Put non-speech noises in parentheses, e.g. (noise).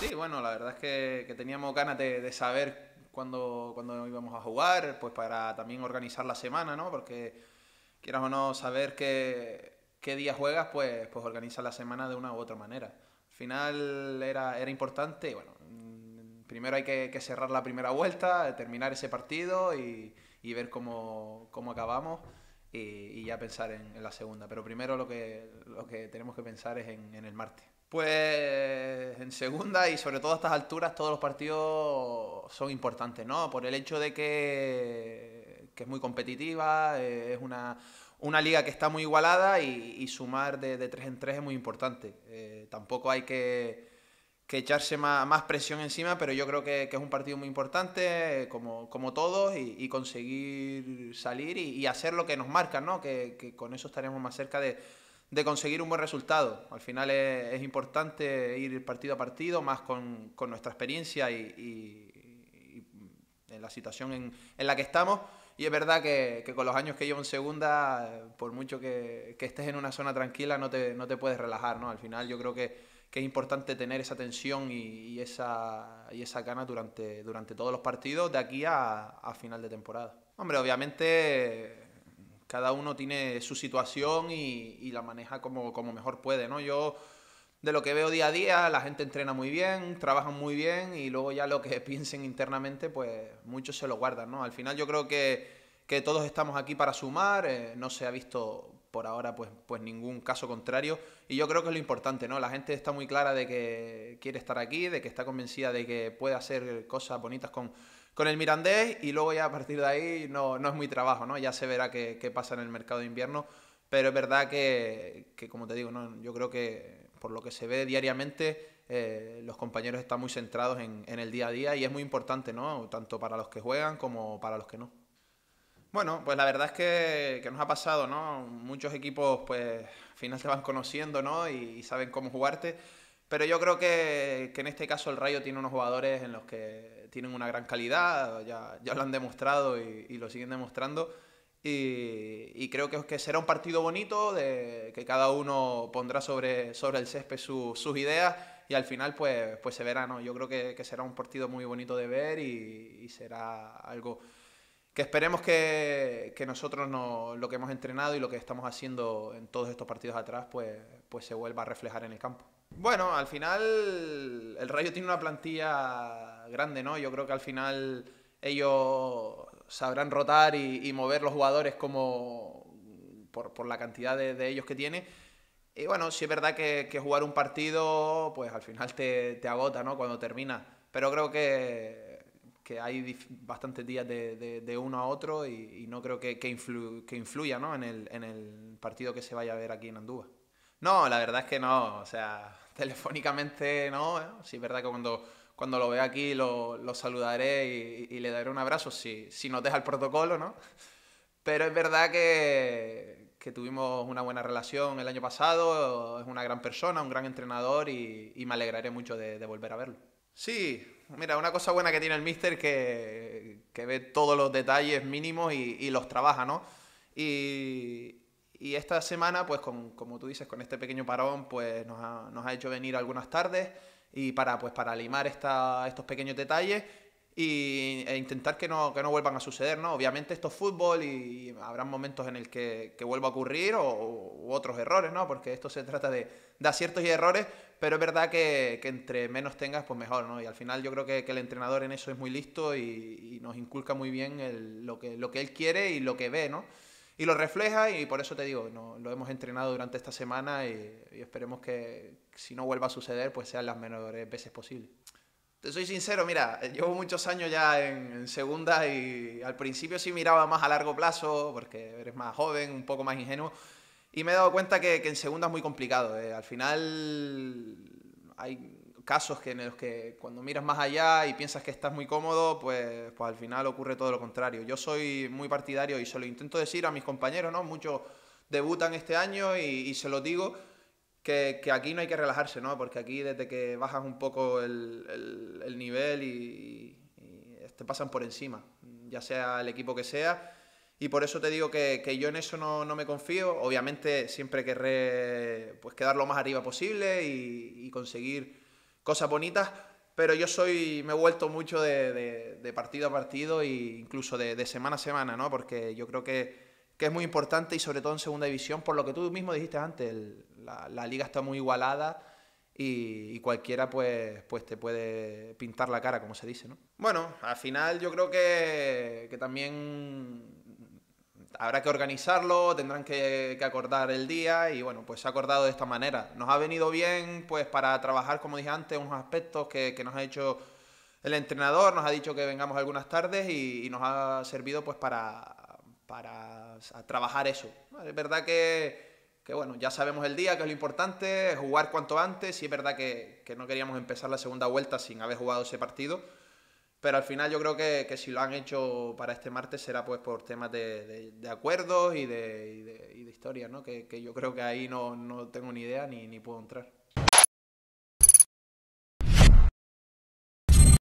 Sí, bueno, la verdad es que, teníamos ganas de, saber cuándo, cuándo, íbamos a jugar, pues para también organizar la semana, ¿no? Porque quieras o no saber qué, qué día juegas, pues, pues organiza la semana de una u otra manera. Al final era, era importante, bueno, mm, primero hay que, cerrar la primera vuelta, terminar ese partido y, ver cómo, cómo acabamos. Y, ya pensar en, la segunda. Pero primero lo que, lo que tenemos que pensar es en el martes. Pues en segunda y sobre todo a estas alturas todos los partidos son importantes, ¿no? Por el hecho de que, es muy competitiva, eh, es una, una, liga que está muy igualada y, sumar de, tres en tres es muy importante. Eh, tampoco hay que, echarse más, presión encima, pero yo creo que, es un partido muy importante, como, como todos, y, conseguir salir y, hacer lo que nos marca ¿no? que con eso estaremos más cerca de de conseguir un buen resultado. Al final es, importante ir partido a partido, más con, nuestra experiencia y, en la situación en, la que estamos. Y es verdad que, con los años que llevo en segunda, por mucho que, estés en una zona tranquila, no te, no te puedes relajar. ¿no? Al final yo creo que, que es importante tener esa tensión y, esa, y esa gana durante, durante todos los partidos de aquí a, a final de temporada. Hombre, obviamente cada uno tiene su situación y, la maneja como, mejor puede, ¿no? Yo, de lo que veo día a día, la gente entrena muy bien, trabaja muy bien y luego ya lo que (laughs) piensen internamente, pues muchos se lo guardan, ¿no? Al final yo creo que, todos estamos aquí para sumar, eh, no se ha visto por ahora pues, pues ningún caso contrario y yo creo que es lo importante, ¿no? La gente está muy clara de que quiere estar aquí, de que está convencida de que puede hacer cosas bonitas con con el Mirandés y luego ya a partir de ahí no, es muy trabajo, ¿no? Ya se verá qué, pasa en el mercado de invierno, pero es verdad que, como te digo, ¿no? yo creo que por lo que se ve diariamente, eh, los compañeros están muy centrados en, el día a día y es muy importante, ¿no? Tanto para los que juegan como para los que no. Bueno, pues la verdad es que, nos ha pasado, ¿no? Muchos equipos, pues, al final te van conociendo, ¿no? y saben cómo jugarte. Pero yo creo que, en este caso el Rayo tiene unos jugadores en los que tienen una gran calidad, ya, lo han demostrado y, lo siguen demostrando. Y, creo que, que, será un partido bonito, de, que cada uno pondrá sobre, sobre el césped sus ideas y al final pues, pues se verá. ¿no? Yo creo que, será un partido muy bonito de ver y, será algo que esperemos que, que nosotros lo que hemos entrenado y lo que estamos haciendo en todos estos partidos atrás pues, pues se vuelva a reflejar en el campo. Bueno, al final el Rayo tiene una plantilla grande, ¿no? Yo creo que al final ellos sabrán rotar y, mover los jugadores como por, la cantidad de, ellos que tiene. Y bueno, si es verdad que, jugar un partido, pues al final te, agota, ¿no? Cuando termina. Pero creo que, hay bastantes días de, uno a otro y, no creo que, que, influya ¿no? en, el, en el partido que se vaya a ver aquí en Andúa. No, la verdad es que no, o sea, (laughs) telefónicamente no, ¿eh? sí es verdad que cuando, cuando lo vea aquí lo, saludaré y, le daré un abrazo si, si deja el protocolo, ¿no? Pero es verdad que, tuvimos una buena relación el año pasado, es una gran persona, un gran entrenador y, me alegraré mucho de, volver a verlo. Sí, mira, una cosa buena que tiene el Mister que, que ve todos los detalles mínimos y, y los trabaja, ¿no? Y, y esta semana, pues con, como tú dices, con este pequeño parón, pues nos ha, nos hecho venir algunas tardes y para, pues, para limar esta, estos pequeños detalles y, e intentar que no, vuelvan a suceder, ¿no? Obviamente esto es fútbol y, habrá momentos en el que, vuelva a ocurrir o, otros errores, ¿no? Porque esto se trata de, aciertos y errores, pero es verdad que, entre menos tengas, pues mejor, ¿no? Y al final yo creo que, el entrenador en eso es muy listo y, nos inculca muy bien lo, que, lo que él quiere y lo que ve, ¿no? y lo refleja y por eso te digo, no, lo hemos entrenado durante esta semana y, esperemos que si no vuelva a suceder, pues sean las menores veces posibles. Te soy sincero, mira, llevo muchos años ya en, segundas segunda y al principio sí miraba más a largo plazo, porque eres más joven, un poco más ingenuo, y me he dado cuenta que, en segunda es muy complicado. Eh. Al final hay, casos que en los que cuando miras más allá y piensas que estás muy cómodo, pues, pues al final ocurre todo lo contrario. Yo soy muy partidario y se lo intento decir a mis compañeros, ¿no? Muchos debutan este año y, y se lo digo. Que, que, aquí no hay que relajarse, ¿no? Porque aquí desde que bajas un poco el, el, el nivel y, te pasan por encima, ya sea el equipo que sea. Y por eso te digo que, que yo en eso no, no, me confío. Obviamente siempre querré pues, quedar lo más arriba posible y, y conseguir cosas bonitas, pero yo soy, me he vuelto mucho de, partido a partido e incluso de, semana a semana, ¿no? Porque yo creo que, que, es muy importante y sobre todo en segunda división, por lo que tú mismo dijiste antes, la, liga está muy igualada y, cualquiera pues, pues te puede pintar la cara, como se dice, ¿no? Bueno, al final yo creo que, que también habrá que organizarlo, tendrán que, acordar el día y bueno, pues se ha acordado de esta manera. Nos ha venido bien pues para trabajar, como dije antes, unos aspectos que, nos ha hecho el entrenador, nos ha dicho que vengamos algunas tardes y, nos ha servido pues para, para trabajar eso. Es verdad que, que, bueno, ya sabemos el día, que es lo importante, jugar cuanto antes, sí es verdad que, que no queríamos empezar la segunda vuelta sin haber jugado ese partido pero al final yo creo que, si lo han hecho para este martes será pues por temas de, acuerdos y de, y historias, ¿no? Que, yo creo que ahí no, no tengo ni idea ni, ni puedo entrar.